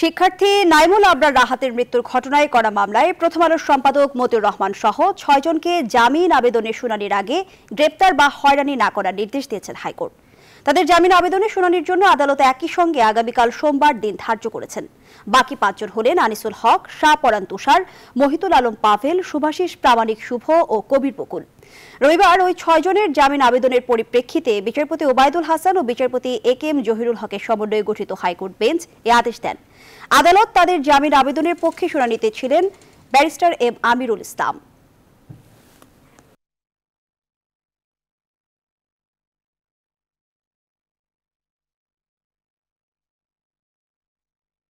শিক্ষার্থী নাইমুল আবরার রাহাতের মৃত্যুর ঘটনায় করা মামলায় প্রথম আলোর সম্পাদক মতিউর রহমান সহ ছয়জনকে জামিন আবেদনের শুনানির আগে গ্রেপ্তার বা হয়রানি না করার নির্দেশ দিয়েছেন হাইকোর্ট তাদের জামিন আবেদনের শুনানির জন্য আদালত একই সঙ্গে আগামীকাল সোমবার দিন ধার্য করেছেন বাকি পাঁচজন হলেন আনিসুল হক শাহ পরান তুষার মহিতুল আলম পাভেল শুভাশিস প্রামাণিক শুভ ও কবির বকুল রবিবার ওই ছয়জনের জামিন আবেদনের পরিপ্রেক্ষিতে বিচারপতি ওবায়দুল হাসান ও বিচারপতি এ কে এম জহিরুল হকের সমন্বয়ে গঠিত হাইকোর্ট বেঞ্চ এ আদেশ দেন আদালত তাদের জামিন আবেদনের পক্ষে শুনানিতে ছিলেন ব্যারিস্টার এম আমিরুল ইসলাম